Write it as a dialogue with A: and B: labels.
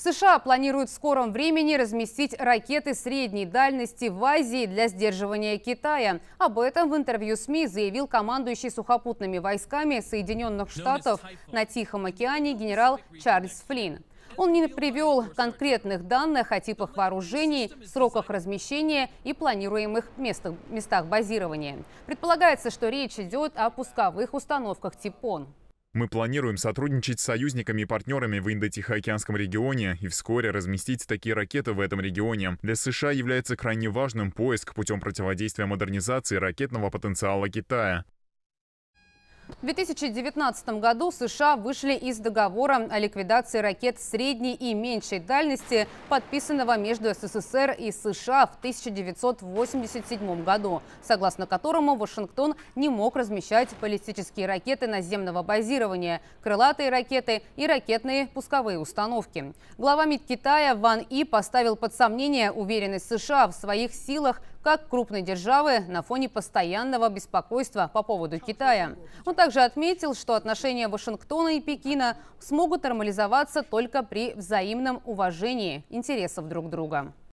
A: США планируют в скором времени разместить ракеты средней дальности в Азии для сдерживания Китая. Об этом в интервью СМИ заявил командующий сухопутными войсками Соединенных Штатов на Тихом океане генерал Чарльз Флинн. Он не привел конкретных данных о типах вооружений, сроках размещения и планируемых местах, базирования. Предполагается, что речь идет о пусковых установках «Типон».
B: Мы планируем сотрудничать с союзниками и партнерами в Индо-Тихоокеанском регионе и вскоре разместить такие ракеты в этом регионе. Для США является крайне важным поиск путем противодействия модернизации ракетного потенциала Китая.
A: В 2019 году США вышли из договора о ликвидации ракет средней и меньшей дальности, подписанного между СССР и США в 1987 году, согласно которому Вашингтон не мог размещать баллистические ракеты наземного базирования, крылатые ракеты и ракетные пусковые установки. Глава МИД Китая Ван И поставил под сомнение уверенность США в своих силах как крупной державы на фоне постоянного беспокойства по поводу Китая. Он также также отметил, что отношения Вашингтона и Пекина смогут нормализоваться только при взаимном уважении интересов друг друга.